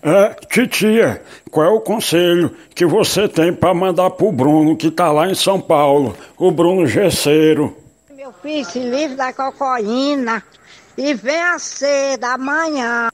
É, titia, qual é o conselho que você tem para mandar pro Bruno que tá lá em São Paulo, o Bruno Gesseiro? Meu filho se livre da cocaína e venha cedo amanhã.